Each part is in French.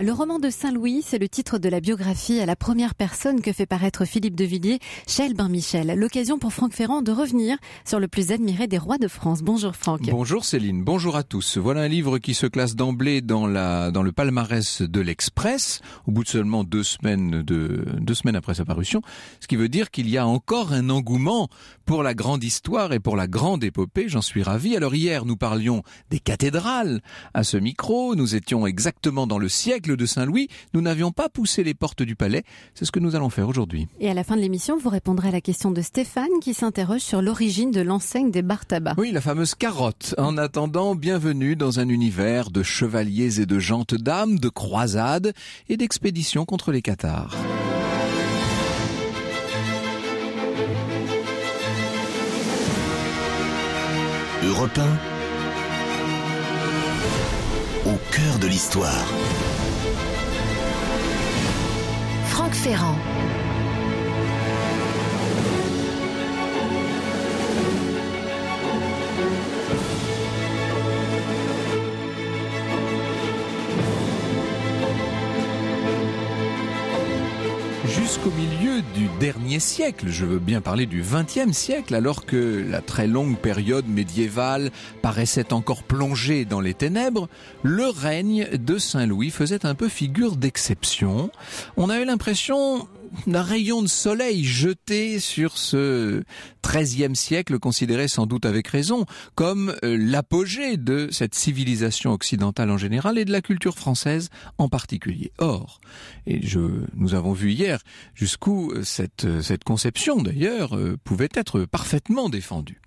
Le roman de Saint-Louis, c'est le titre de la biographie à la première personne que fait paraître Philippe de Villiers chez Albin Michel. L'occasion pour Franck Ferrand de revenir sur le plus admiré des rois de France. Bonjour Franck. Bonjour Céline, bonjour à tous. Voilà un livre qui se classe d'emblée dans, la, dans le palmarès de l'Express, au bout de seulement deux semaines, de, deux semaines après sa parution, ce qui veut dire qu'il y a encore un engouement pour la grande histoire et pour la grande épopée, j'en suis ravi. Alors hier, nous parlions des cathédrales à ce micro, nous étions exactement dans le siècle de Saint-Louis, nous n'avions pas poussé les portes du palais. C'est ce que nous allons faire aujourd'hui. Et à la fin de l'émission, vous répondrez à la question de Stéphane qui s'interroge sur l'origine de l'enseigne des bars tabac. Oui, la fameuse carotte. En attendant, bienvenue dans un univers de chevaliers et de jantes dames, de croisades et d'expéditions contre les cathares. Europe au cœur de l'histoire. Franck Ferrand. Au milieu du dernier siècle, je veux bien parler du 20e siècle, alors que la très longue période médiévale paraissait encore plongée dans les ténèbres, le règne de Saint Louis faisait un peu figure d'exception. On a eu l'impression d'un rayon de soleil jeté sur ce XIIIe siècle, considéré sans doute avec raison comme euh, l'apogée de cette civilisation occidentale en général et de la culture française en particulier. Or, et je, nous avons vu hier jusqu'où euh, cette, euh, cette conception d'ailleurs pouvait être parfaitement défendue.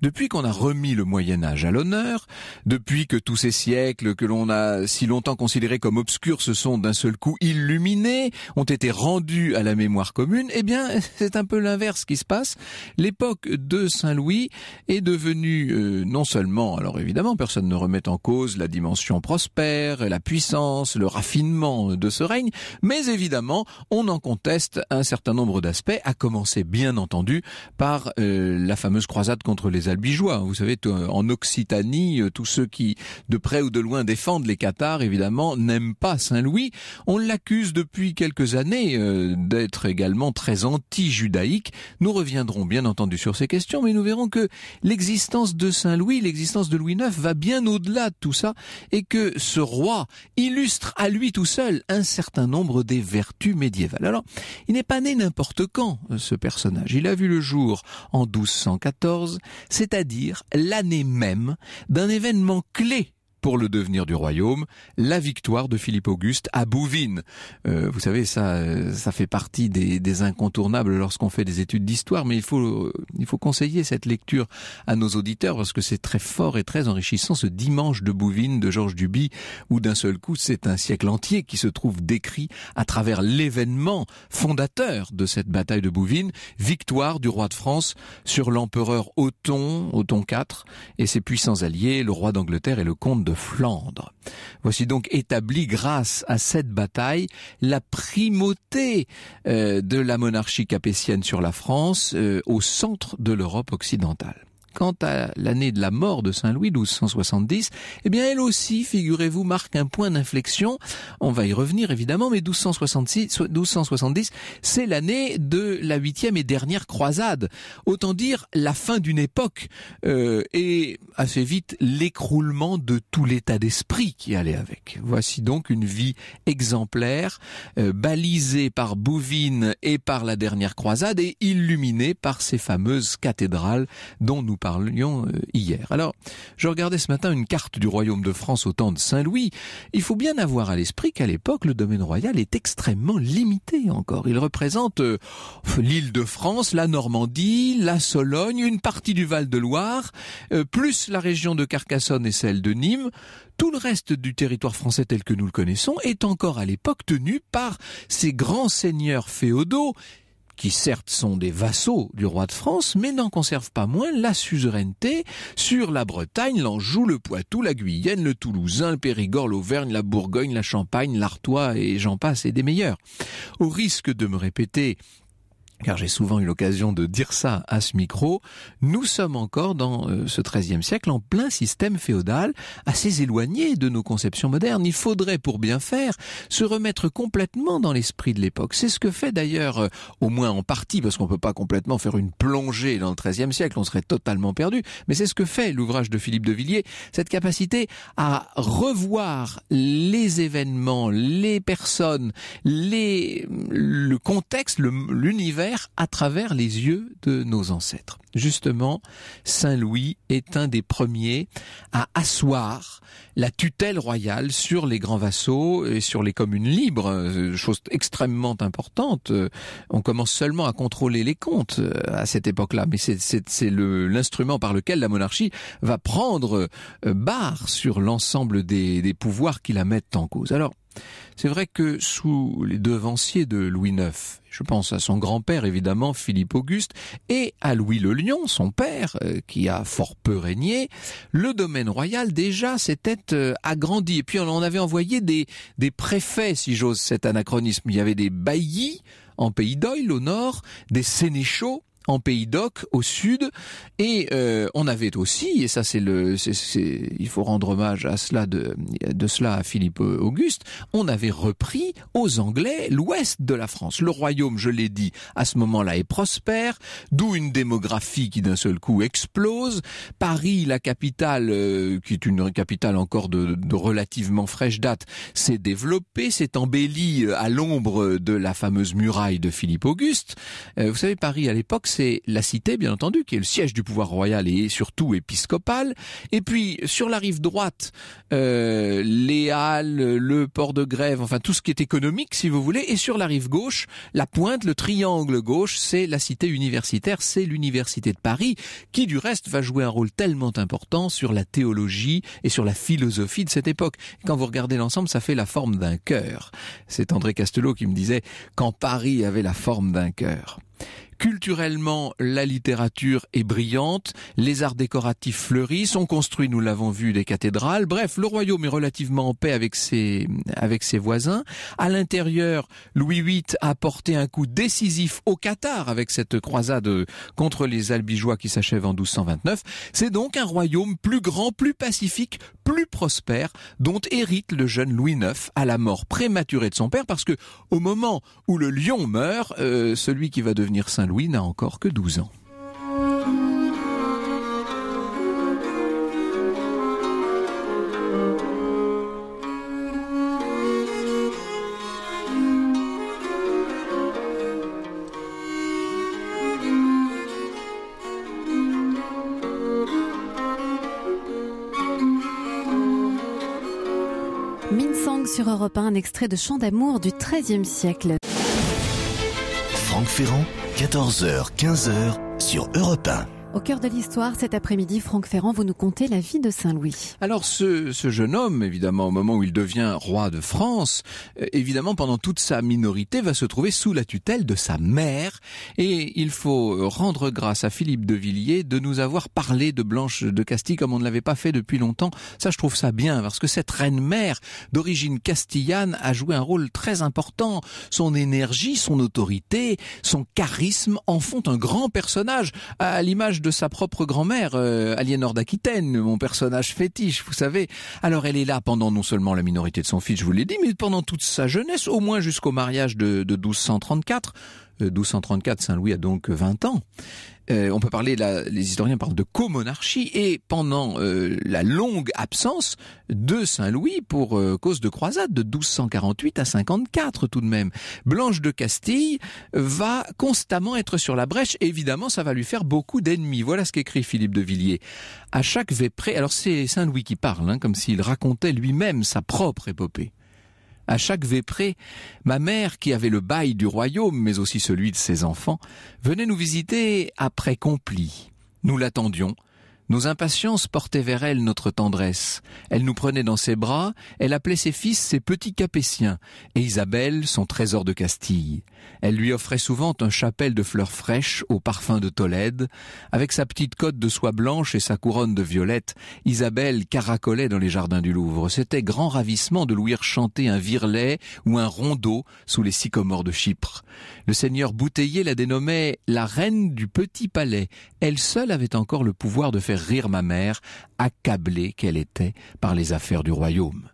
Depuis qu'on a remis le Moyen Âge à l'honneur, depuis que tous ces siècles que l'on a si longtemps considérés comme obscurs se sont d'un seul coup illuminés, ont été rendus à la la mémoire commune, eh bien c'est un peu l'inverse qui se passe. L'époque de Saint-Louis est devenue euh, non seulement, alors évidemment personne ne remet en cause la dimension prospère, la puissance, le raffinement de ce règne, mais évidemment on en conteste un certain nombre d'aspects, à commencer bien entendu par euh, la fameuse croisade contre les Albigeois. Vous savez, euh, en Occitanie, tous ceux qui de près ou de loin défendent les Cathares, évidemment, n'aiment pas Saint-Louis. On l'accuse depuis quelques années être également très anti-judaïque. Nous reviendrons bien entendu sur ces questions, mais nous verrons que l'existence de Saint Louis, l'existence de Louis IX va bien au-delà de tout ça, et que ce roi illustre à lui tout seul un certain nombre des vertus médiévales. Alors, il n'est pas né n'importe quand, ce personnage. Il a vu le jour en 1214, c'est-à-dire l'année même d'un événement clé pour le devenir du royaume, la victoire de Philippe Auguste à Bouvines. Euh, vous savez, ça, euh, ça fait partie des, incontournables lorsqu'on fait des études d'histoire, mais il faut, euh, il faut conseiller cette lecture à nos auditeurs parce que c'est très fort et très enrichissant ce dimanche de Bouvines de Georges Duby où d'un seul coup c'est un siècle entier qui se trouve décrit à travers l'événement fondateur de cette bataille de Bouvines, victoire du roi de France sur l'empereur Othon, Othon IV et ses puissants alliés, le roi d'Angleterre et le comte de Flandre. Voici donc établie grâce à cette bataille la primauté euh, de la monarchie capétienne sur la France euh, au centre de l'Europe occidentale quant à l'année de la mort de Saint Louis, 1270, eh bien elle aussi, figurez-vous, marque un point d'inflexion. On va y revenir évidemment, mais 1270, c'est l'année de la huitième et dernière croisade. Autant dire la fin d'une époque euh, et assez vite l'écroulement de tout l'état d'esprit qui allait avec. Voici donc une vie exemplaire, euh, balisée par Bouvines et par la dernière croisade et illuminée par ces fameuses cathédrales dont nous parlons parlions euh, hier. Alors, je regardais ce matin une carte du royaume de France au temps de Saint-Louis. Il faut bien avoir à l'esprit qu'à l'époque, le domaine royal est extrêmement limité encore. Il représente euh, l'île de France, la Normandie, la Sologne, une partie du Val-de-Loire, euh, plus la région de Carcassonne et celle de Nîmes. Tout le reste du territoire français tel que nous le connaissons est encore à l'époque tenu par ces grands seigneurs féodaux qui certes sont des vassaux du roi de France, mais n'en conservent pas moins la suzeraineté sur la Bretagne, l'Anjou, le Poitou, la Guyenne, le Toulousain, le Périgord, l'Auvergne, la Bourgogne, la Champagne, l'Artois et j'en passe et des meilleurs. Au risque de me répéter, car j'ai souvent eu l'occasion de dire ça à ce micro, nous sommes encore dans euh, ce XIIIe siècle en plein système féodal, assez éloigné de nos conceptions modernes. Il faudrait, pour bien faire, se remettre complètement dans l'esprit de l'époque. C'est ce que fait d'ailleurs, euh, au moins en partie, parce qu'on ne peut pas complètement faire une plongée dans le XIIIe siècle, on serait totalement perdu, mais c'est ce que fait l'ouvrage de Philippe de Villiers, cette capacité à revoir les événements, les personnes, les, le contexte, l'univers, à travers les yeux de nos ancêtres. Justement, Saint Louis est un des premiers à asseoir la tutelle royale sur les grands vassaux et sur les communes libres, euh, chose extrêmement importante. Euh, on commence seulement à contrôler les comptes euh, à cette époque-là, mais c'est l'instrument par lequel la monarchie va prendre barre sur l'ensemble des, des pouvoirs qui la mettent en cause. Alors, c'est vrai que sous les devanciers de Louis IX, je pense à son grand-père, évidemment, Philippe Auguste, et à Louis le Lion, son père, euh, qui a fort peu régné. Le domaine royal, déjà, s'était euh, agrandi. Et puis, on avait envoyé des, des préfets, si j'ose cet anachronisme. Il y avait des baillis en pays d'Oil, au nord, des sénéchaux en Pays d'Oc, au sud. Et euh, on avait aussi, et ça c'est le, il faut rendre hommage à cela de, de cela à Philippe Auguste, on avait repris aux Anglais l'ouest de la France. Le royaume, je l'ai dit, à ce moment-là est prospère, d'où une démographie qui d'un seul coup explose. Paris, la capitale, euh, qui est une capitale encore de, de relativement fraîche date, s'est développée, s'est embellie euh, à l'ombre de la fameuse muraille de Philippe Auguste. vous savez, Paris à l'époque, c'est la cité, bien entendu, qui est le siège du pouvoir royal et surtout épiscopal. Et puis, sur la rive droite, euh, les Halles, le port de Grève, enfin tout ce qui est économique, si vous voulez. Et sur la rive gauche, la pointe, le triangle gauche, c'est la cité universitaire, c'est l'université de Paris, qui du reste va jouer un rôle tellement important sur la théologie et sur la philosophie de cette époque. quand vous regardez l'ensemble, ça fait la forme d'un cœur. C'est André Castelot qui me disait quand Paris avait la forme d'un cœur. Culturellement, la littérature est brillante, les arts décoratifs fleurissent, on construit, nous l'avons vu, des cathédrales. Bref, le royaume est relativement en paix avec ses, avec ses voisins. À l'intérieur, Louis VIII a porté un coup décisif au Qatar avec cette croisade contre les Albigeois qui s'achève en 1229. C'est donc un royaume plus grand, plus pacifique, plus prospère, dont hérite le jeune Louis IX à la mort prématurée de son père, parce que au moment où le lion meurt, euh, celui qui va devenir saint louis n'a encore que 12 ans. Minsang sur Europe 1, un extrait de Chant d'amour du XIIIe siècle. Franck Ferrand 14h, 15h sur Europe 1. Au cœur de l'histoire, cet après-midi, Franck Ferrand, vous nous contez la vie de Saint-Louis. Alors ce, ce, jeune homme, évidemment, au moment où il devient roi de France, euh, évidemment, pendant toute sa minorité, va se trouver sous la tutelle de sa mère. Et il faut rendre grâce à Philippe de Villiers de nous avoir parlé de Blanche de Castille comme on ne l'avait pas fait depuis longtemps. Ça, je trouve ça bien, parce que cette reine-mère d'origine castillane a joué un rôle très important. Son énergie, son autorité, son charisme en font un grand personnage, à l'image de sa propre grand-mère, euh, Aliénor d'Aquitaine, mon personnage fétiche, vous savez. Alors elle est là pendant non seulement la minorité de son fils, je vous l'ai dit, mais pendant toute sa jeunesse, au moins jusqu'au mariage de, de 1234. 1234, euh, Saint-Louis a donc 20 ans. Euh, on peut parler, les historiens parlent de co-monarchie, et pendant euh, la longue absence de Saint-Louis pour cause de croisade de 1248 à 54 tout de même, Blanche de Castille va constamment être sur la brèche, et évidemment ça va lui faire beaucoup d'ennemis. Voilà ce qu'écrit Philippe de Villiers. À chaque vépré, alors c'est Saint-Louis qui parle, hein, comme s'il racontait lui-même sa propre épopée. À chaque vépré, ma mère, qui avait le bail du royaume, mais aussi celui de ses enfants, venait nous visiter après compli. Nous l'attendions, nos impatiences portaient vers elle notre tendresse. Elle nous prenait dans ses bras, elle appelait ses fils ses petits capétiens, et Isabelle son trésor de Castille. Elle lui offrait souvent un chapelle de fleurs fraîches au parfum de Tolède. Avec sa petite cotte de soie blanche et sa couronne de violette, Isabelle caracolait dans les jardins du Louvre. C'était grand ravissement de l'ouïr chanter un virlet ou un rondeau sous les sycomores de Chypre. Le seigneur Bouteiller la dénommait la reine du petit palais. Elle seule avait encore le pouvoir de faire rire ma mère, accablée qu'elle était par les affaires du royaume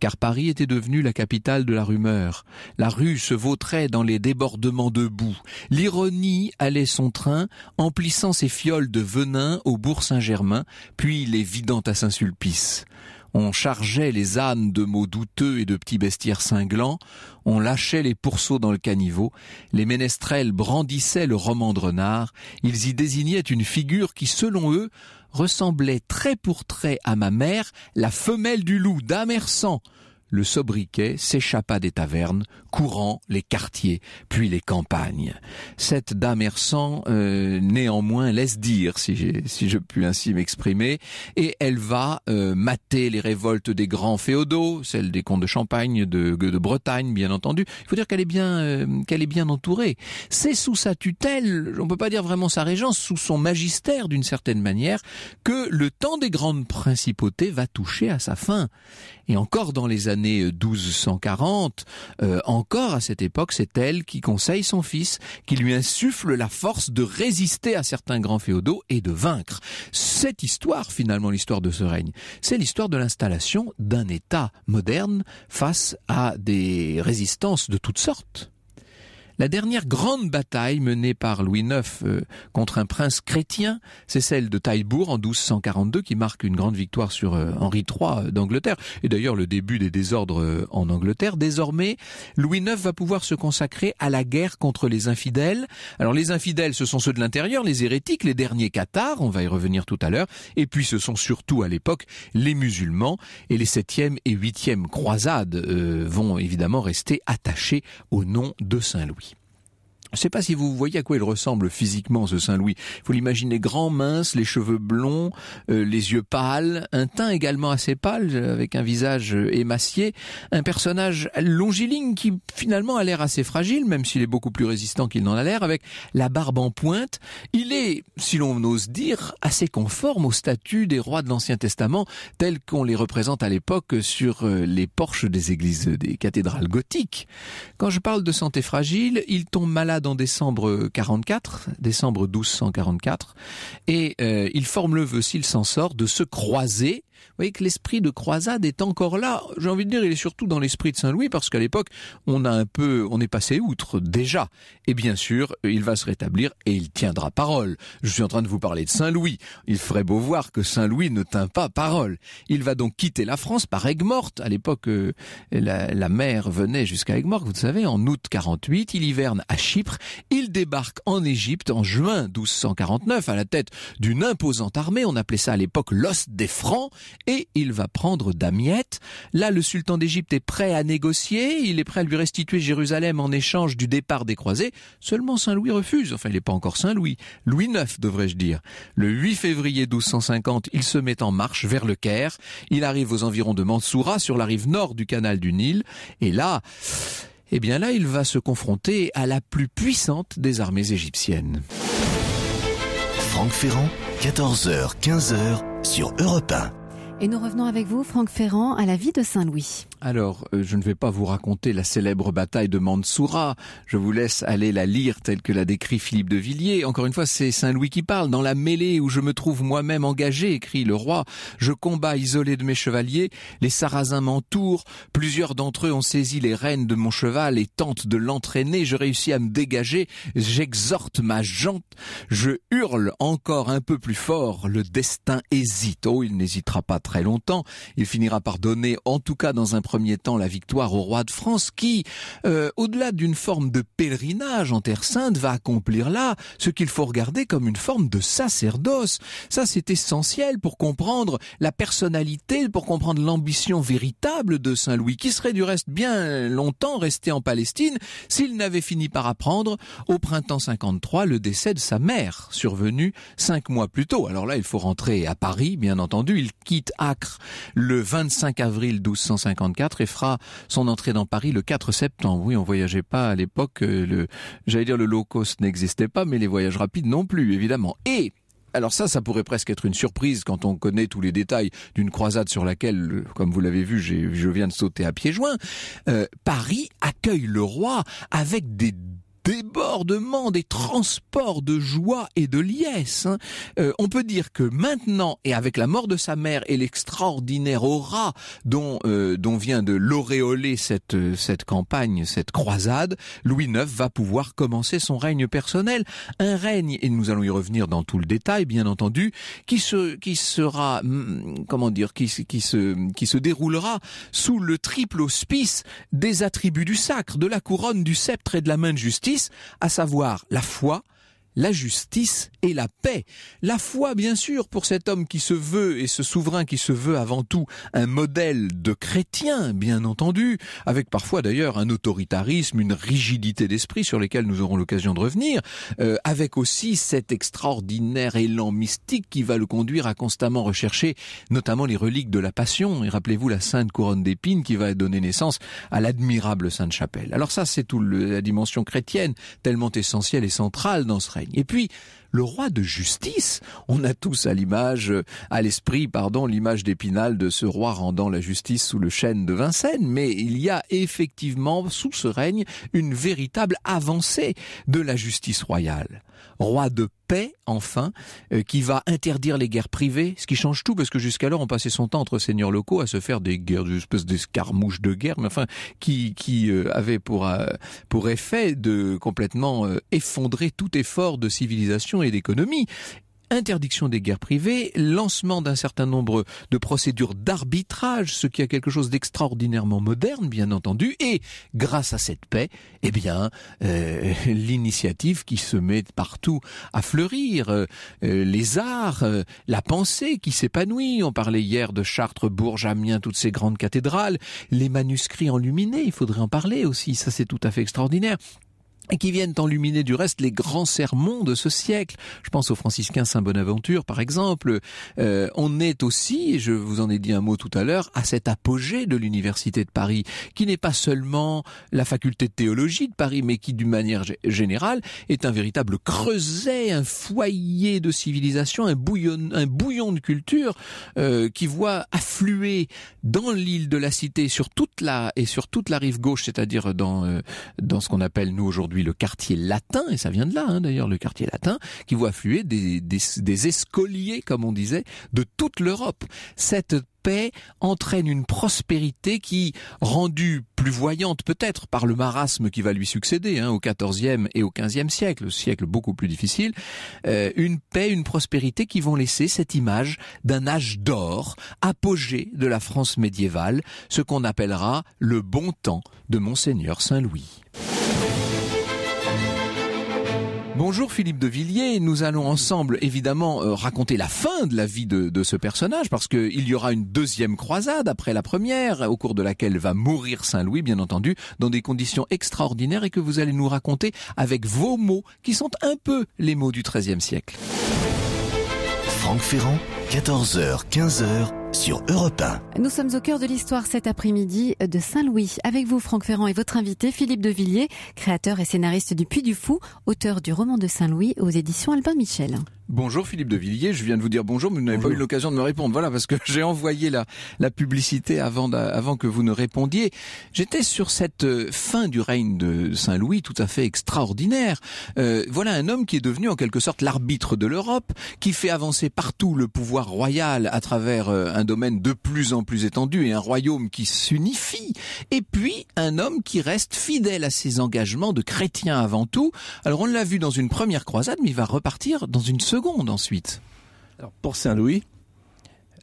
car Paris était devenue la capitale de la rumeur. La rue se vautrait dans les débordements de boue. L'ironie allait son train, emplissant ses fioles de venin au bourg Saint-Germain, puis les vidant à Saint-Sulpice. On chargeait les ânes de mots douteux et de petits bestiaires cinglants, on lâchait les pourceaux dans le caniveau, les ménestrels brandissaient le roman de renard, ils y désignaient une figure qui, selon eux, ressemblait trait pour trait à ma mère, la femelle du loup, d'Amersan. Le sobriquet s'échappa des tavernes courant les quartiers, puis les campagnes. Cette dame ressent euh, néanmoins, laisse dire, si, si je puis ainsi m'exprimer, et elle va euh, mater les révoltes des grands féodaux, celles des comtes de Champagne, de, de Bretagne, bien entendu. Il faut dire qu'elle est bien, euh, qu'elle est bien entourée. C'est sous sa tutelle, on peut pas dire vraiment sa régence, sous son magistère d'une certaine manière, que le temps des grandes principautés va toucher à sa fin. Et encore dans les années 1240, euh, en encore à cette époque, c'est elle qui conseille son fils, qui lui insuffle la force de résister à certains grands féodaux et de vaincre. Cette histoire, finalement, l'histoire de ce règne, c'est l'histoire de l'installation d'un État moderne face à des résistances de toutes sortes. La dernière grande bataille menée par Louis IX euh, contre un prince chrétien, c'est celle de Taillebourg en 1242 qui marque une grande victoire sur euh, Henri III euh, d'Angleterre et d'ailleurs le début des désordres en Angleterre. Désormais, Louis IX va pouvoir se consacrer à la guerre contre les infidèles. Alors les infidèles, ce sont ceux de l'intérieur, les hérétiques, les derniers cathares, on va y revenir tout à l'heure, et puis ce sont surtout à l'époque les musulmans et les septième et huitième croisades vont évidemment rester attachées au nom de Saint Louis. Je ne sais pas si vous voyez à quoi il ressemble physiquement ce Saint-Louis. faut l'imaginer grand, mince, les cheveux blonds, euh, les yeux pâles, un teint également assez pâle, euh, avec un visage euh, émacié, un personnage longiligne qui finalement a l'air assez fragile, même s'il est beaucoup plus résistant qu'il n'en a l'air, avec la barbe en pointe. Il est, si l'on ose dire, assez conforme au statut des rois de l'Ancien Testament, tels qu'on les représente à l'époque sur les porches des églises des cathédrales gothiques. Quand je parle de santé fragile, il tombe malade dans décembre 44, euh, décembre 1244, et euh, il forme le vœu, s'il s'en sort, de se croiser vous voyez que l'esprit de croisade est encore là. J'ai envie de dire, il est surtout dans l'esprit de Saint-Louis parce qu'à l'époque, on a un peu, on est passé outre déjà. Et bien sûr, il va se rétablir et il tiendra parole. Je suis en train de vous parler de Saint-Louis. Il ferait beau voir que Saint-Louis ne tint pas parole. Il va donc quitter la France par Aigues-Mortes. À l'époque, euh, la, mer venait jusqu'à Aigues-Mortes, vous savez, en août 48. Il hiverne à Chypre. Il débarque en Égypte en juin 1249 à la tête d'une imposante armée. On appelait ça à l'époque l'os des Francs et il va prendre Damiette. Là, le sultan d'Égypte est prêt à négocier, il est prêt à lui restituer Jérusalem en échange du départ des croisés. Seulement Saint-Louis refuse. Enfin, il n'est pas encore Saint-Louis. Louis IX, devrais-je dire. Le 8 février 1250, il se met en marche vers le Caire. Il arrive aux environs de Mansoura, sur la rive nord du canal du Nil. Et là, eh bien là, il va se confronter à la plus puissante des armées égyptiennes. Franck Ferrand, 14h, 15h sur Europe et nous revenons avec vous, Franck Ferrand, à la vie de Saint-Louis. Alors, euh, je ne vais pas vous raconter la célèbre bataille de Mansoura. Je vous laisse aller la lire telle que l'a décrit Philippe de Villiers. Encore une fois, c'est Saint-Louis qui parle. Dans la mêlée où je me trouve moi-même engagé, écrit le roi, je combats isolé de mes chevaliers. Les sarrasins m'entourent. Plusieurs d'entre eux ont saisi les rênes de mon cheval et tentent de l'entraîner. Je réussis à me dégager. J'exhorte ma jante. Je hurle encore un peu plus fort. Le destin hésite. Oh, il n'hésitera pas très longtemps. Il finira par donner, en tout cas dans un premier temps, la victoire au roi de France qui, euh, au-delà d'une forme de pèlerinage en Terre Sainte, va accomplir là ce qu'il faut regarder comme une forme de sacerdoce. Ça, c'est essentiel pour comprendre la personnalité, pour comprendre l'ambition véritable de Saint Louis, qui serait du reste bien longtemps resté en Palestine s'il n'avait fini par apprendre au printemps 53 le décès de sa mère, survenu cinq mois plus tôt. Alors là, il faut rentrer à Paris, bien entendu. Il quitte Acre le 25 avril 1254 et fera son entrée dans Paris le 4 septembre. Oui, on voyageait pas à l'époque, euh, le, j'allais dire le low cost n'existait pas, mais les voyages rapides non plus, évidemment. Et alors ça, ça pourrait presque être une surprise quand on connaît tous les détails d'une croisade sur laquelle, euh, comme vous l'avez vu, je viens de sauter à pieds joints. Euh, Paris accueille le roi avec des Débordement, des transports de joie et de liesse. Hein. Euh, on peut dire que maintenant, et avec la mort de sa mère et l'extraordinaire aura dont, euh, dont vient de l'auréoler cette, euh, cette campagne, cette croisade, Louis IX va pouvoir commencer son règne personnel. Un règne, et nous allons y revenir dans tout le détail, bien entendu, qui se, qui sera, hmm, comment dire, qui, qui se, qui se déroulera sous le triple auspice des attributs du sacre, de la couronne, du sceptre et de la main de justice à savoir la foi, la justice et la paix. La foi, bien sûr, pour cet homme qui se veut, et ce souverain qui se veut avant tout un modèle de chrétien, bien entendu, avec parfois d'ailleurs un autoritarisme, une rigidité d'esprit sur lesquels nous aurons l'occasion de revenir, euh, avec aussi cet extraordinaire élan mystique qui va le conduire à constamment rechercher notamment les reliques de la Passion, et rappelez-vous la sainte couronne d'épines qui va donner naissance à l'admirable Sainte Chapelle. Alors ça, c'est toute la dimension chrétienne, tellement essentielle et centrale dans ce règne. Et puis, le roi de justice. On a tous à l'image, euh, à l'esprit, pardon, l'image d'Épinal de ce roi rendant la justice sous le chêne de Vincennes, mais il y a effectivement sous ce règne une véritable avancée de la justice royale. Roi de paix, enfin, euh, qui va interdire les guerres privées, ce qui change tout, parce que jusqu'alors on passait son temps entre seigneurs locaux à se faire des guerres, des espèces d'escarmouches de guerre, mais enfin, qui, qui euh, avait pour, pour effet de complètement effondrer tout effort de civilisation et d'économie interdiction des guerres privées, lancement d'un certain nombre de procédures d'arbitrage, ce qui est quelque chose d'extraordinairement moderne, bien entendu, et grâce à cette paix, eh bien, euh, l'initiative qui se met partout à fleurir, euh, euh, les arts, la pensée qui s'épanouit. On parlait hier de Chartres, Bourges, Amiens, toutes ces grandes cathédrales, les manuscrits enluminés, il faudrait en parler aussi, ça c'est tout à fait extraordinaire et qui viennent enluminer du reste les grands sermons de ce siècle. Je pense aux franciscains Saint Bonaventure, par exemple. Euh, on est aussi, et je vous en ai dit un mot tout à l'heure, à cet apogée de l'université de Paris, qui n'est pas seulement la faculté de théologie de Paris, mais qui, d'une manière générale, est un véritable creuset, un foyer de civilisation, un bouillon, un bouillon de culture euh, qui voit affluer dans l'île de la Cité, sur toute la et sur toute la rive gauche, c'est-à-dire dans euh, dans ce qu'on appelle nous aujourd'hui le quartier latin, et ça vient de là hein, d'ailleurs, le quartier latin, qui voit affluer des, des, escoliers, comme on disait, de toute l'Europe. Cette paix entraîne une prospérité qui, rendue plus voyante peut-être par le marasme qui va lui succéder hein, au XIVe et au XVe siècle, siècle beaucoup plus difficile, euh, une paix, une prospérité qui vont laisser cette image d'un âge d'or, apogée de la France médiévale, ce qu'on appellera le bon temps de monseigneur Saint-Louis. Bonjour Philippe de Villiers, nous allons ensemble évidemment euh, raconter la fin de la vie de, de ce personnage parce qu'il y aura une deuxième croisade après la première au cours de laquelle va mourir Saint-Louis bien entendu dans des conditions extraordinaires et que vous allez nous raconter avec vos mots qui sont un peu les mots du XIIIe siècle. Franck Ferrand 14h, 15h sur Europe 1. Nous sommes au cœur de l'histoire cet après-midi de Saint-Louis. Avec vous, Franck Ferrand et votre invité, Philippe de Villiers, créateur et scénariste du Puy du Fou, auteur du roman de Saint-Louis aux éditions Albin Michel. Bonjour Philippe de Villiers, je viens de vous dire bonjour, mais vous n'avez pas eu l'occasion de me répondre. Voilà, parce que j'ai envoyé la, la publicité avant, que vous ne répondiez. J'étais sur cette euh, fin du règne de Saint-Louis tout à fait extraordinaire. Euh, voilà un homme qui est devenu en quelque sorte l'arbitre de l'Europe, qui fait avancer partout le pouvoir royal à travers euh, un domaine de plus en plus étendu et un royaume qui s'unifie, et puis un homme qui reste fidèle à ses engagements de chrétien avant tout. Alors on l'a vu dans une première croisade, mais il va repartir dans une seconde ensuite. pour Saint-Louis,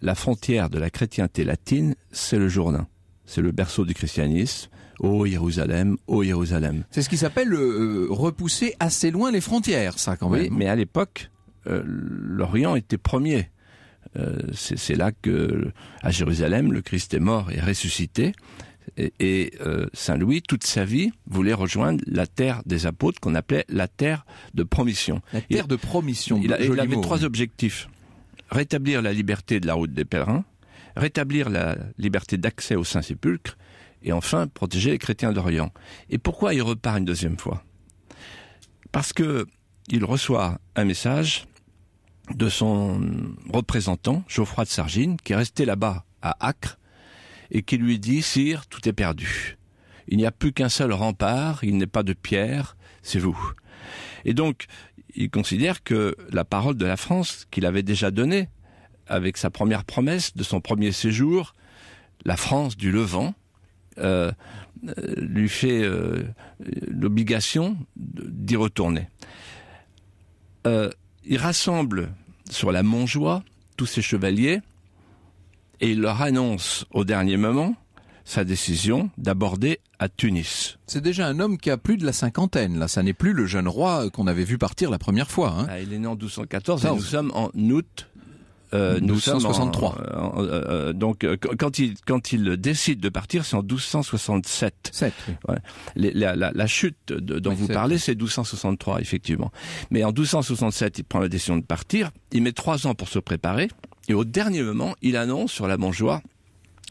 la frontière de la chrétienté latine, c'est le Jourdain. C'est le berceau du christianisme. Ô Jérusalem, ô Jérusalem. C'est ce qui s'appelle euh, euh, repousser assez loin les frontières, ça quand même. mais à l'époque, l'Orient était premier. Euh, c'est là que, à Jérusalem, le Christ est mort et ressuscité. Et, euh, Saint Louis, toute sa vie, voulait rejoindre la terre des apôtres qu'on appelait la terre de promission. La terre de promission. Il, avait trois objectifs rétablir la liberté de la route des pèlerins, rétablir la liberté d'accès au Saint-Sépulcre, et enfin protéger les chrétiens d'Orient. Et pourquoi il repart une deuxième fois Parce que il reçoit un message de son représentant, Geoffroy de Sargine, qui est resté là-bas à Acre, et qui lui dit Sire, tout est perdu. Il n'y a plus qu'un seul rempart, il n'est pas de pierre, c'est vous. Et donc, il considère que la parole de la France qu'il avait déjà donnée, avec sa première promesse de son premier séjour, la France du Levant, euh, lui fait euh, l'obligation d'y retourner. Euh, il rassemble sur la Montjoie tous ses chevaliers et il leur annonce au dernier moment sa décision d'aborder à Tunis. C'est déjà un homme qui a plus de la cinquantaine, là. Ça n'est plus le jeune roi qu'on avait vu partir la première fois. Hein. Ah, il est né en 1214 nous sommes en août euh, nous 1263. Euh, euh, donc quand il quand il décide de partir, c'est en 1267. la, chute dont vous parlez, c'est 1263 effectivement. Mais en 1267, il prend la décision de partir. Il met trois ans pour se préparer. Et au dernier moment, il annonce sur la Montjoie,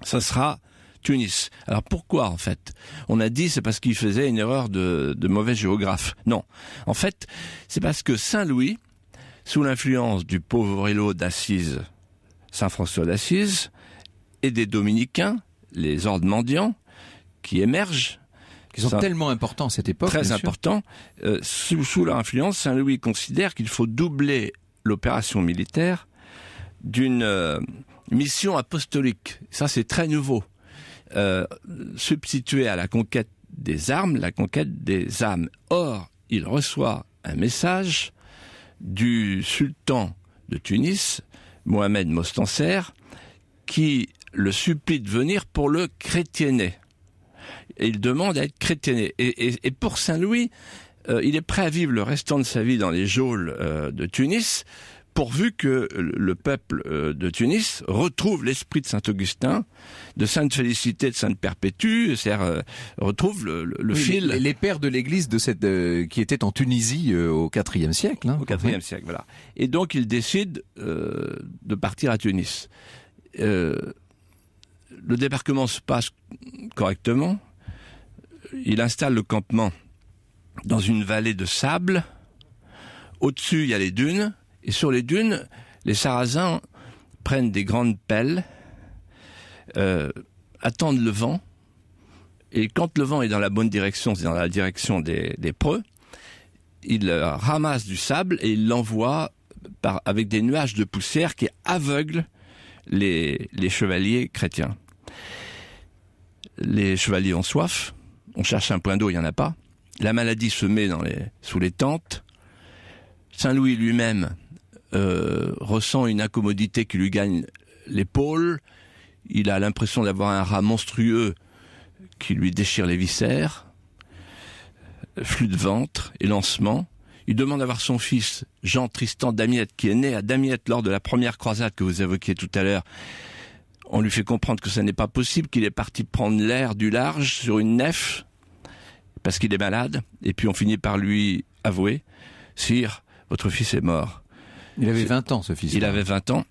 ça sera Tunis. Alors pourquoi en fait On a dit c'est parce qu'il faisait une erreur de mauvais géographe. Non, en fait, c'est parce que Saint Louis sous l'influence du pauvre Poverello d'Assise, Saint François d'Assise, et des dominicains, les ordres mendiants, qui émergent. Qui sont tellement importants à cette époque. Très importants. Euh, sous, leur influence, Saint Louis considère qu'il faut doubler l'opération militaire d'une euh, mission apostolique. Ça, c'est très nouveau. Euh, substituer à la conquête des armes la conquête des âmes. Or, il reçoit un message du sultan de Tunis, Mohamed Mostanser, qui le supplie de venir pour le chrétienner. Et il demande à être chrétienné. Et, pour Saint-Louis, euh, il est prêt à vivre le restant de sa vie dans les geôles euh, de Tunis, pourvu que le peuple euh, de Tunis retrouve l'esprit de Saint-Augustin, de Sainte-Félicité, de Sainte-Perpétue, c'est-à-dire euh, retrouve le, fil. Les, pères de l'Église de cette euh, qui était en Tunisie au IVe siècle. Hein. au IVe siècle, voilà. Et donc il décide de partir à Tunis. le débarquement se passe correctement. Il installe le campement dans une vallée de sable. Au-dessus, il y a les dunes. Et sur les dunes, les Sarrasins prennent des grandes pelles, euh, attendent le vent, et quand le vent est dans la bonne direction, c'est dans la direction des, preux, ils ramassent du sable et ils l'envoient avec des nuages de poussière qui aveuglent les, chevaliers chrétiens. Les chevaliers ont soif, on cherche un point d'eau, il n'y en a pas. La maladie se met sous les tentes. Saint Louis lui-même euh, ressent une incommodité qui lui gagne l'épaule, il a l'impression d'avoir un rat monstrueux qui lui déchire les viscères, flux de ventre, lancement. Il demande à voir son fils, Jean Tristan Damiette, qui est né à Damiette lors de la première croisade que vous évoquiez tout à l'heure. On lui fait comprendre que ce n'est pas possible, qu'il est parti prendre l'air du large sur une nef, parce qu'il est malade, et puis on finit par lui avouer, Sire, votre fils est mort. Il avait 20 ans, ce fils. Il avait 20 ans.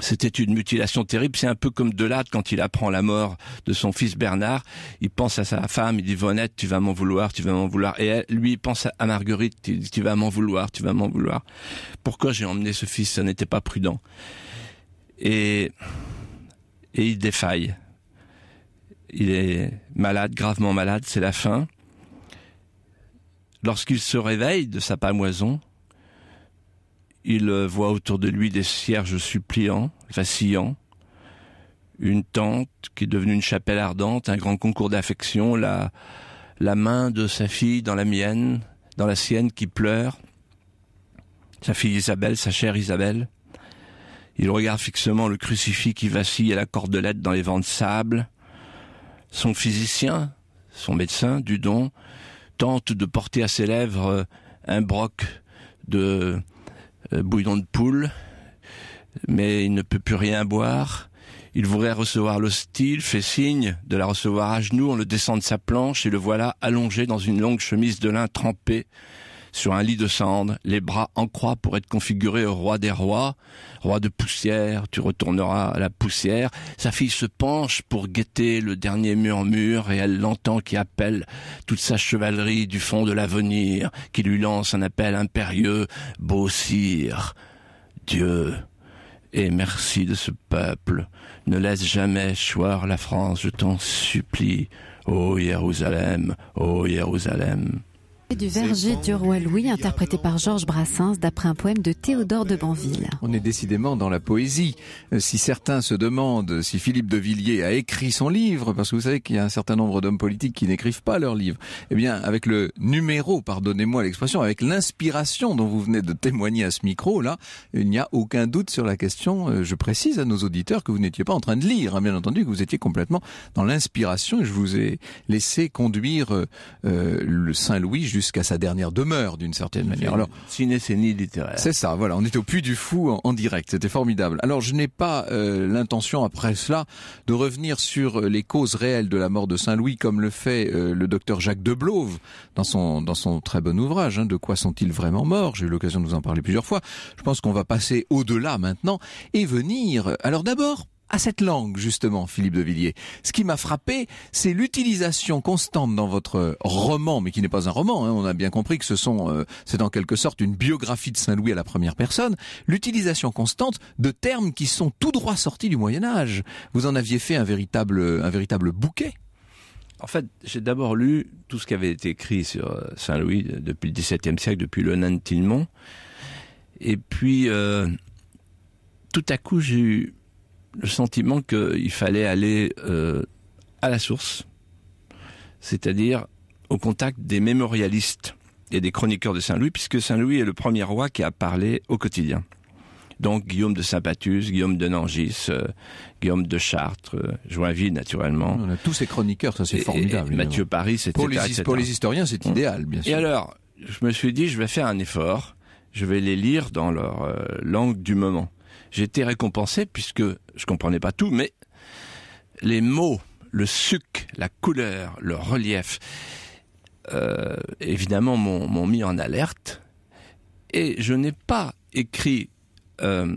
C'était une mutilation terrible. C'est un peu comme Delade quand il apprend la mort de son fils Bernard. Il pense à sa femme, il dit Vonette, tu vas m'en vouloir, tu vas m'en vouloir. Et lui, il pense à Marguerite, il dit, tu vas m'en vouloir, tu vas m'en vouloir. Pourquoi j'ai emmené ce fils Ça n'était pas prudent. Et, et il défaille. Il est malade, gravement malade, c'est la fin. Lorsqu'il se réveille de sa pamoison, il voit autour de lui des cierges suppliants, vacillants, une tente qui est devenue une chapelle ardente, un grand concours d'affection, la, la main de sa fille dans la mienne, dans la sienne qui pleure, sa fille Isabelle, sa chère Isabelle. Il regarde fixement le crucifix qui vacille à la cordelette dans les vents de sable. Son physicien, son médecin, Dudon, tente de porter à ses lèvres un broc de, euh, bouillon de poule, mais il ne peut plus rien boire. Il voudrait recevoir l'hostile, fait signe de la recevoir à genoux, on le descend de sa planche et le voilà allongé dans une longue chemise de lin trempée sur un lit de cendres, les bras en croix pour être configuré au roi des rois. Roi de poussière, tu retourneras à la poussière. Sa fille se penche pour guetter le dernier murmure et elle l'entend qui appelle toute sa chevalerie du fond de l'avenir, qui lui lance un appel impérieux. Beau sire, Dieu, et merci de ce peuple. Ne laisse jamais choir la France, je t'en supplie. Ô Jérusalem, ô Jérusalem. Du verger du roi Louis, interprété par Georges Brassens d'après un poème de Théodore de Banville. On est décidément dans la poésie. Euh, si certains se demandent si Philippe de Villiers a écrit son livre, parce que vous savez qu'il y a un certain nombre d'hommes politiques qui n'écrivent pas leurs livres, eh bien, avec le numéro, pardonnez-moi l'expression, avec l'inspiration dont vous venez de témoigner à ce micro, là, il n'y a aucun doute sur la question. Euh, je précise à nos auditeurs que vous n'étiez pas en train de lire, hein. bien entendu, que vous étiez complètement dans l'inspiration et je vous ai laissé conduire euh, le Saint-Louis jusqu'à sa dernière demeure d'une certaine manière. Alors, ni littéraire. C'est ça, voilà. On est au puits du Fou en, direct. C'était formidable. Alors, je n'ai pas euh, l'intention après cela de revenir sur euh, les causes réelles de la mort de Saint-Louis comme le fait euh, le docteur Jacques Deblove, dans son dans son très bon ouvrage. Hein, de quoi sont-ils vraiment morts J'ai eu l'occasion de vous en parler plusieurs fois. Je pense qu'on va passer au-delà maintenant et venir. Alors d'abord à cette langue, justement, Philippe de Villiers. Ce qui m'a frappé, c'est l'utilisation constante dans votre roman, mais qui n'est pas un roman, hein. on a bien compris que ce sont, euh, c'est en quelque sorte une biographie de Saint-Louis à la première personne, l'utilisation constante de termes qui sont tout droit sortis du Moyen-Âge. Vous en aviez fait un véritable, un véritable bouquet. En fait, j'ai d'abord lu tout ce qui avait été écrit sur euh, Saint-Louis euh, depuis le XVIIe siècle, depuis le nain de Tillemont. Et puis, tout à coup, j'ai eu le sentiment qu'il fallait aller euh, à la source, c'est-à-dire au contact des mémorialistes et des chroniqueurs de Saint-Louis, puisque Saint-Louis est le premier roi qui a parlé au quotidien. Donc Guillaume de saint Guillaume de Nangis, euh, Guillaume de Chartres, euh, Joinville naturellement. On a tous ces chroniqueurs, ça c'est formidable. Mathieu Paris, c'est Pour les, Pour les historiens, c'est hum. idéal, bien sûr. Et alors, je me suis dit, je vais faire un effort, je vais les lire dans leur langue du moment j'étais été récompensé puisque je comprenais pas tout, mais les mots, le suc, la couleur, le relief, euh, évidemment m'ont mis en alerte. Et je n'ai pas écrit euh,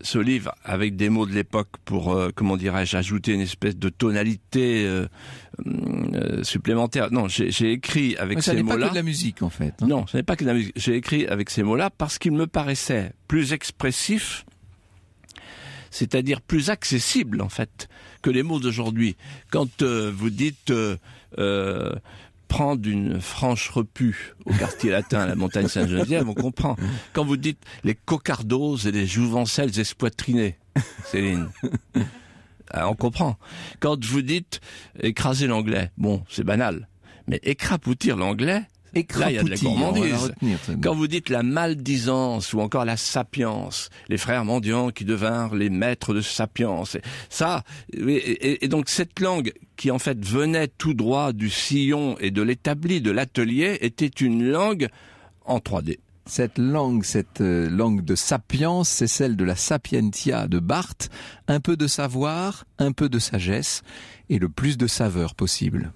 ce livre avec des mots de l'époque pour, euh, comment dirais-je, ajouter une espèce de tonalité supplémentaire. Non, j'ai écrit avec ces mots-là. n'est pas que de la musique, en fait. Hein. Non, ce n'est pas que de la musique. J'ai écrit avec ces mots-là parce qu'ils me paraissaient plus expressifs c'est-à-dire plus accessible en fait que les mots d'aujourd'hui. Quand euh, vous dites euh, euh, prendre une franche repue au quartier latin à la montagne Saint-Geneviève geneviève on comprend. Quand vous dites les cocardos et les jouvencelles espoitrinées, Céline. Ah, on comprend. Quand vous dites écraser l'anglais, bon, c'est banal. Mais écrapoutir l'anglais, là, il y a de la gourmandise. Quand vous dites la maldisance ou encore la sapience, les frères mendiants qui devinrent les maîtres de sapience, ça, et, donc cette langue qui en fait venait tout droit du sillon et de l'établi de l'atelier était une langue en 3D cette langue, cette euh, langue de sapience, c'est celle de la sapientia de Barthes, un peu de savoir, un peu de sagesse et le plus de saveur possible.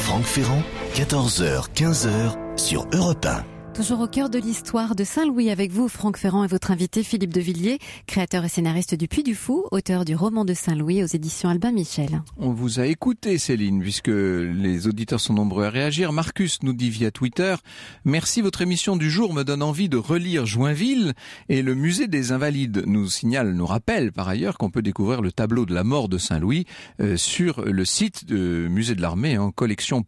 Franck Ferrand 14h, 15h sur Europe 1. Toujours au cœur de l'histoire de Saint-Louis avec vous, Franck Ferrand et votre invité Philippe de Villiers, créateur et scénariste du Puy du Fou, auteur du roman de Saint-Louis aux éditions Albin Michel. On vous a écouté Céline, puisque les auditeurs sont nombreux à réagir. Marcus nous dit via Twitter, merci votre émission du jour me donne envie de relire Joinville et le musée des Invalides nous signale, nous rappelle par ailleurs qu'on peut découvrir le tableau de la mort de Saint-Louis euh, sur le site de musée de l'armée en hein, collectionmusee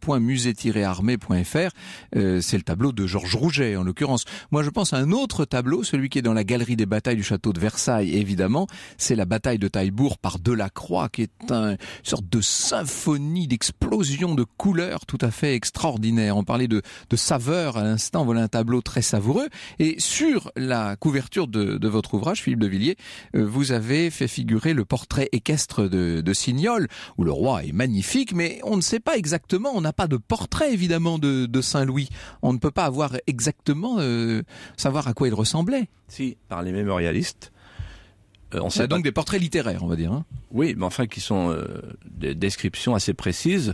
collection.musée-armée.fr. Euh, c'est le tableau de Georges Rouge en l'occurrence. Moi, je pense à un autre tableau, celui qui est dans la galerie des batailles du château de Versailles, évidemment. C'est la bataille de Taillebourg par Delacroix, qui est une sorte de symphonie, d'explosion de couleurs tout à fait extraordinaire. On parlait de, de saveur à l'instant, voilà un tableau très savoureux. Et sur la couverture de, votre ouvrage, Philippe de Villiers, euh, vous avez fait figurer le portrait équestre de, de Signol, où le roi est magnifique, mais on ne sait pas exactement, on n'a pas de portrait évidemment de, de Saint-Louis. On ne peut pas avoir exactement exactement euh, savoir à quoi il ressemblait. Si, par les mémorialistes. Euh, on sait donc des portraits littéraires, on va dire. Hein. Oui, mais enfin qui sont euh, des descriptions assez précises.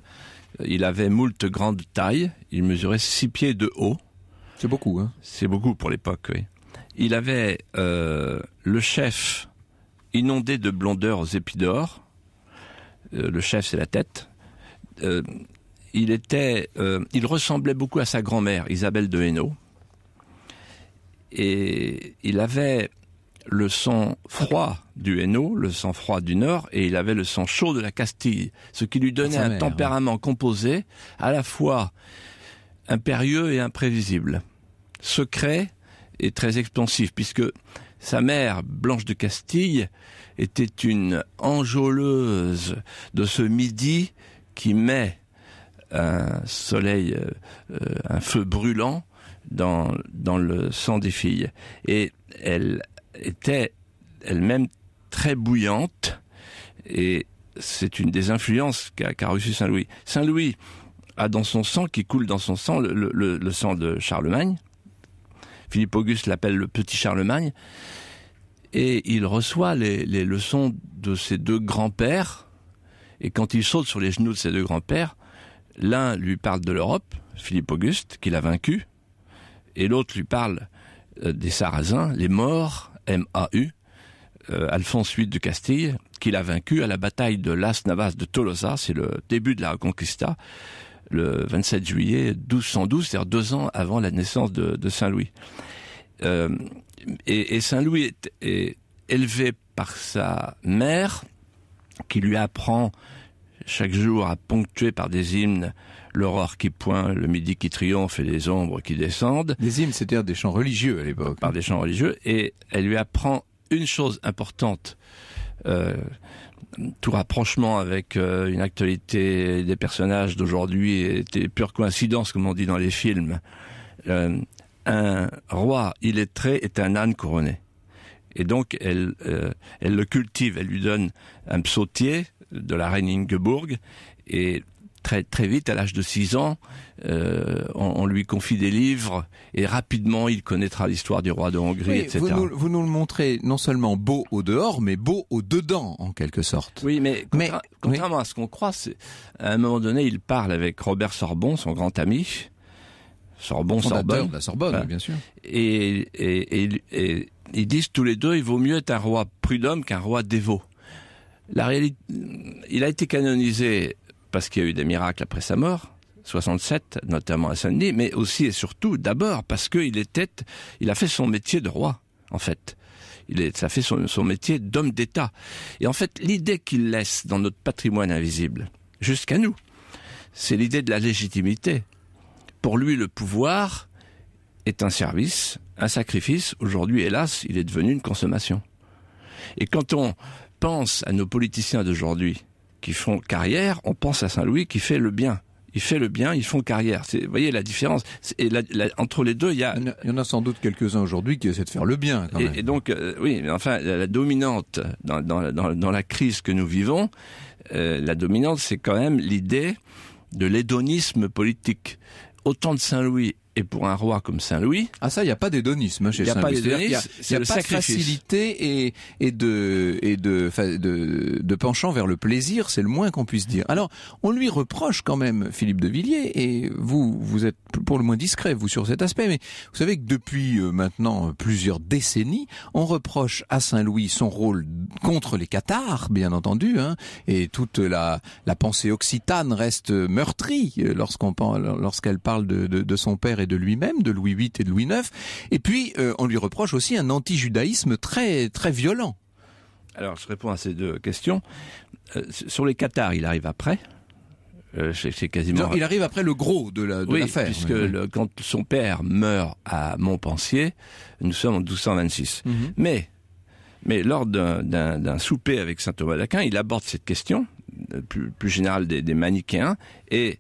Il avait moult grande taille, il mesurait 6 pieds de haut. C'est beaucoup, hein C'est beaucoup pour l'époque, oui. Il avait le chef inondé de blondeurs épidores. le chef, c'est la tête. il était, il ressemblait beaucoup à sa grand-mère Isabelle de Hainaut. Et il avait le sang froid du Hainaut, le sang froid du Nord, et il avait le sang chaud de la Castille, ce qui lui ah, donnait un tempérament composé, à la fois impérieux et imprévisible, secret et très expansif, puisque sa mère, Blanche de Castille, était une enjôleuse de ce midi qui met un soleil, euh, euh, un feu brûlant dans, dans le sang des filles. Et elle était elle-même très bouillante et c'est une des influences qu'a qu reçu Saint-Louis. Saint-Louis a dans son sang, qui coule dans son sang, le, sang de Charlemagne. Philippe Auguste l'appelle le petit Charlemagne. Et il reçoit les, les leçons de ses deux grands-pères. Et quand il saute sur les genoux de ses deux grands-pères, l'un lui parle de l'Europe, Philippe Auguste, qu'il a vaincu, et l'autre lui parle euh, des Sarrasins, les morts, M-A-U, euh, Alphonse VIII de Castille, qu'il a vaincu à la bataille de Las Navas de Tolosa, c'est le début de la Reconquista, le 27 juillet 1212, c'est-à-dire deux ans avant la naissance de, Saint Louis. Euh, et, Saint Louis est, élevé par sa mère, qui lui apprend chaque jour à ponctuer par des hymnes l'aurore qui pointe, le midi qui triomphe et les ombres qui descendent. Les hymnes, c'est-à-dire des chants religieux à l'époque. Par des chants religieux, et elle lui apprend une chose importante. Euh, tout rapprochement avec euh, une actualité des personnages d'aujourd'hui était pure coïncidence, comme on dit dans les films. Euh, un roi illettré est un âne couronné. Et donc, elle, euh, elle le cultive, elle lui donne un psautier de la reine Ingeborg, et très très vite, à l'âge de 6 ans, euh, on, lui confie des livres et rapidement il connaîtra l'histoire du roi de Hongrie, etc. Vous nous, le montrez non seulement beau au dehors, mais beau au dedans en quelque sorte. Oui, mais, mais contrairement à ce qu'on croit, à un moment donné, il parle avec Robert Sorbon, son grand ami. Sorbon, Sorbonne. la Sorbonne, bien sûr. Et, ils disent tous les deux, il vaut mieux être un roi prud'homme qu'un roi dévot. La réalité, il a été canonisé parce qu'il y a eu des miracles après sa mort, 67, notamment à Saint-Denis, mais aussi et surtout, d'abord, parce qu'il était, il a fait son métier de roi, en fait. Il a ça fait son métier d'homme d'État. Et en fait, l'idée qu'il laisse dans notre patrimoine invisible, jusqu'à nous, c'est l'idée de la légitimité. Pour lui, le pouvoir est un service, un sacrifice. Aujourd'hui, hélas, il est devenu une consommation. Et quand on pense à nos politiciens d'aujourd'hui, qui font carrière, on pense à Saint-Louis qui fait le bien. Il fait le bien, ils font carrière. Vous voyez la différence. Et entre les deux, il y a. Il y en a sans doute quelques-uns aujourd'hui qui essaient de faire le bien. Quand même. Et, donc, euh, oui, mais enfin, la, dominante dans, la crise que nous vivons, euh, la dominante, c'est quand même l'idée de l'hédonisme politique. Autant de Saint-Louis et pour un roi comme Saint Louis, ah ça, il n'y a pas d'édonisme chez Saint Louis. Il n'y a, pas de facilité et, et de et de, de, penchant vers le plaisir, c'est le moins qu'on puisse dire. Alors, on lui reproche quand même Philippe de Villiers et vous vous êtes pour le moins discret vous sur cet aspect, mais vous savez que depuis euh, maintenant euh, plusieurs décennies, on reproche à Saint Louis son rôle contre les cathares, bien entendu, hein, et toute la la pensée occitane reste meurtrie euh, lorsqu'on lorsqu'elle parle de, de son père de lui-même, de Louis VIII et de Louis IX. Et puis, euh, on lui reproche aussi un anti-judaïsme très, très violent. Alors, je réponds à ces deux questions. Euh, sur les Qatars, il arrive après. Euh, c'est quasiment. il arrive après le gros de l'affaire. La, oui, puisque quand son père meurt à Montpensier, nous sommes en 1226. Mhm. Mais mais lors d'un souper avec saint Thomas d'Aquin, il aborde cette question plus, générale des, manichéens et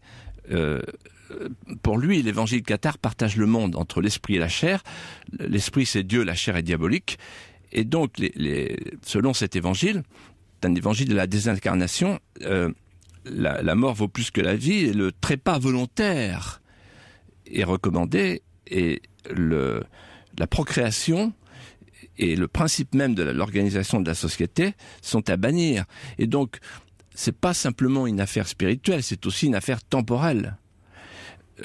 euh, pour lui, l'évangile cathare partage le monde entre l'esprit et la chair. L'esprit, c'est Dieu, la chair est diabolique. Et donc, selon cet évangile, un évangile de la désincarnation, euh, la, mort vaut plus que la vie, et le trépas volontaire est recommandé, et la procréation et le principe même de l'organisation de la société sont à bannir. Et donc, n'est pas simplement une affaire spirituelle, c'est aussi une affaire temporelle.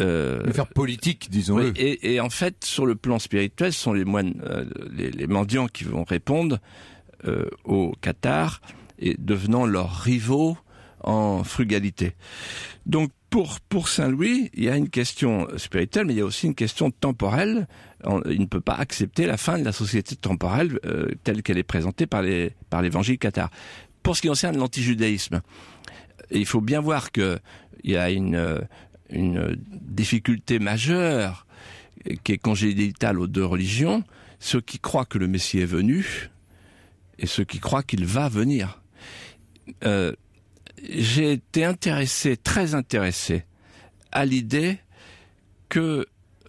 Euh, faire politique, disons-le. et, en fait, sur le plan spirituel, ce sont les moines, euh, les, mendiants qui vont répondre euh, aux cathares et devenant leurs rivaux en frugalité. Donc pour, pour Saint-Louis, il y a une question spirituelle, mais il y a aussi une question temporelle. il ne peut pas accepter la fin de la société temporelle telle qu'elle est présentée par les par l'évangile cathare. Pour ce qui concerne l'antijudaïsme, il faut bien voir qu'il y a une, une euh, difficulté majeure euh, qui est congénitale aux deux religions, ceux qui croient que le Messie est venu et ceux qui croient qu'il va venir. Euh, j'ai été intéressé, très intéressé, à l'idée que,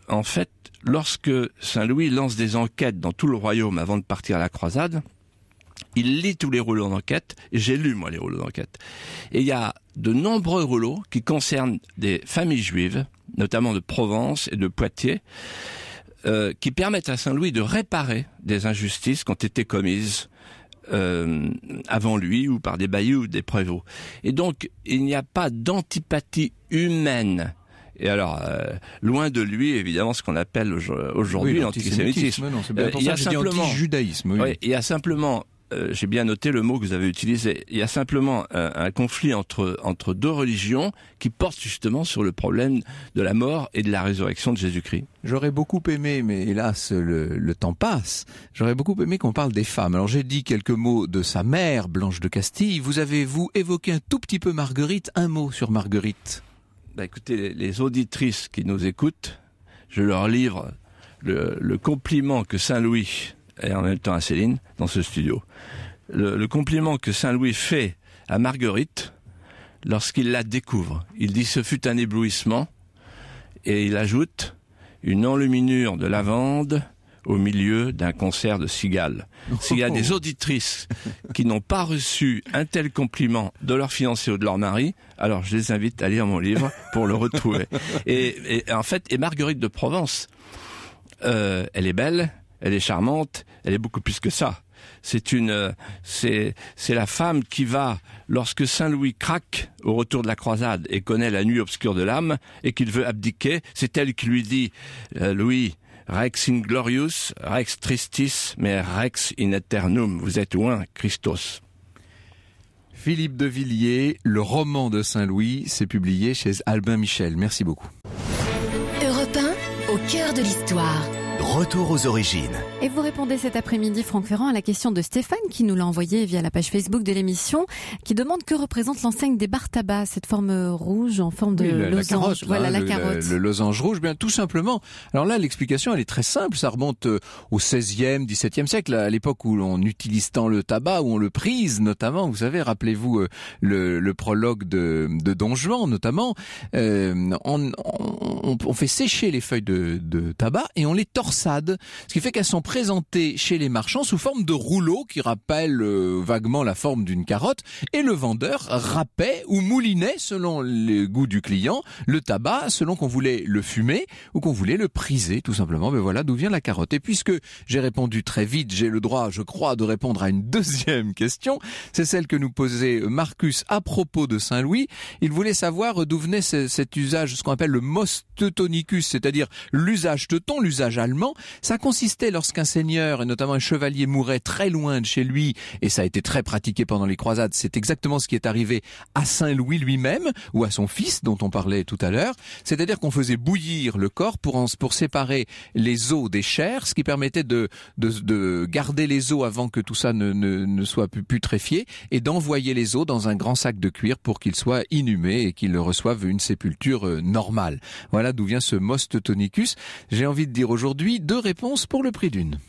en fait, lorsque Saint Louis lance des enquêtes dans tout le royaume avant de partir à la croisade, il lit tous les rouleaux d'enquête. J'ai lu, moi, les rouleaux d'enquête. Et il y a de nombreux rouleaux qui concernent des familles juives, notamment de Provence et de Poitiers, euh, qui permettent à Saint-Louis de réparer des injustices qui ont été commises euh, avant lui ou par des baillis ou des prévôts. Et donc, il n'y a pas d'antipathie humaine. Et alors, euh, loin de lui, évidemment, ce qu'on appelle aujourd'hui l'antisémitisme. Il il y a simplement euh, j'ai bien noté le mot que vous avez utilisé. Il y a simplement euh, un, conflit entre, entre deux religions qui porte justement sur le problème de la mort et de la résurrection de Jésus-Christ. J'aurais beaucoup aimé, mais hélas, le, temps passe, j'aurais beaucoup aimé qu'on parle des femmes. Alors j'ai dit quelques mots de sa mère, Blanche de Castille. Vous avez, vous, évoqué un tout petit peu Marguerite. Un mot sur Marguerite. Bah, écoutez, les, auditrices qui nous écoutent, je leur livre le compliment que Saint Louis et en même temps à Céline dans ce studio. Le, compliment que Saint-Louis fait à Marguerite lorsqu'il la découvre, il dit ce fut un éblouissement et il ajoute une enluminure de lavande au milieu d'un concert de cigales. S'il y a des auditrices qui n'ont pas reçu un tel compliment de leur fiancé ou de leur mari, alors je les invite à lire mon livre pour le retrouver. Et, en fait, et Marguerite de Provence, euh, elle est belle, elle est charmante, elle est beaucoup plus que ça. C'est une, euh, c'est, la femme qui va, lorsque Saint Louis craque au retour de la croisade et connaît la nuit obscure de l'âme et qu'il veut abdiquer, c'est elle qui lui dit, euh, Louis, Rex inglorious, Rex tristis, mais Rex in eternum. Vous êtes loin, Christos. Philippe de Villiers, le roman de Saint-Louis, s'est publié chez Albin Michel. Merci beaucoup. Europe au cœur de l'histoire. Retour aux origines. Et vous répondez cet après-midi, Franck Ferrand, à la question de Stéphane qui nous l'a envoyé via la page Facebook de l'émission, qui demande que représente l'enseigne des bar tabac, cette forme rouge en forme de losange. La carotte, voilà hein, la carotte. Le, losange rouge, bien tout simplement. Alors là, l'explication, elle est très simple. Ça remonte euh, au 16e, 17e siècle, à l'époque où l'on utilise tant le tabac, où on le prise notamment. Vous savez, rappelez-vous euh, le, prologue de, Don Juan, notamment. Euh, on, fait sécher les feuilles de, de tabac et on les torse ce qui fait qu'elles sont présentées chez les marchands sous forme de rouleaux qui rappellent euh, vaguement la forme d'une carotte, et le vendeur râpait ou moulinait, selon les goûts du client, le tabac, selon qu'on voulait le fumer ou qu'on voulait le priser, tout simplement. Mais voilà d'où vient la carotte. Et puisque j'ai répondu très vite, j'ai le droit, je crois, de répondre à une deuxième question. C'est celle que nous posait Marcus à propos de Saint-Louis. Il voulait savoir d'où venait cet usage, ce qu'on appelle le tonicus, c'est-à-dire l'usage de ton, l'usage allemand ça consistait lorsqu'un seigneur, et notamment un chevalier, mourait très loin de chez lui, et ça a été très pratiqué pendant les croisades, c'est exactement ce qui est arrivé à Saint-Louis lui-même, ou à son fils dont on parlait tout à l'heure, c'est-à-dire qu'on faisait bouillir le corps pour, en, pour séparer les os des chairs, ce qui permettait de, de, garder les os avant que tout ça ne, ne, ne soit putréfié, et d'envoyer les os dans un grand sac de cuir pour qu'ils soient inhumés et qu'ils reçoivent une sépulture euh, normale. Voilà d'où vient ce tonicus. J'ai envie de dire aujourd'hui, deux réponses pour le prix d'une.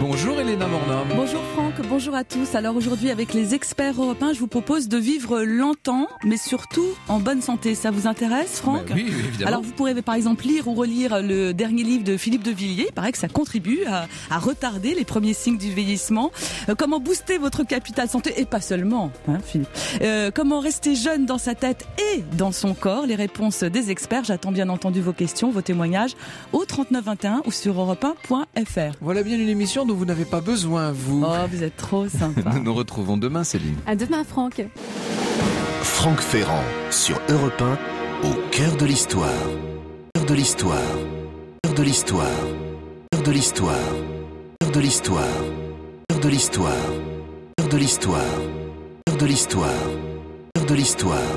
Bonjour Elena Morna, Bonjour bonjour à tous. Alors aujourd'hui avec les experts européens, je vous propose de vivre longtemps, mais surtout en bonne santé. Ça vous intéresse, Franck ben oui, évidemment. Alors vous pourrez par exemple lire ou relire le dernier livre de Philippe de Villiers. Il paraît que ça contribue à, à retarder les premiers signes du vieillissement. Euh, comment booster votre capital santé et pas seulement, hein, Philippe. Euh, comment rester jeune dans sa tête et dans son corps Les réponses des experts. J'attends bien entendu vos questions, vos témoignages au 3921 ou sur europe1.fr. Voilà bien une émission dont vous n'avez pas besoin, vous. Oh, vous trop sympa. nous nous retrouvons demain, Céline. À demain, Franck. Franck Ferrand sur Europe 1, au cœur de l'histoire. Cœur de l'histoire. Cœur de l'histoire. Cœur de l'histoire. Cœur de l'histoire. Cœur de l'histoire. Cœur de l'histoire. Cœur de l'histoire. Cœur de l'histoire.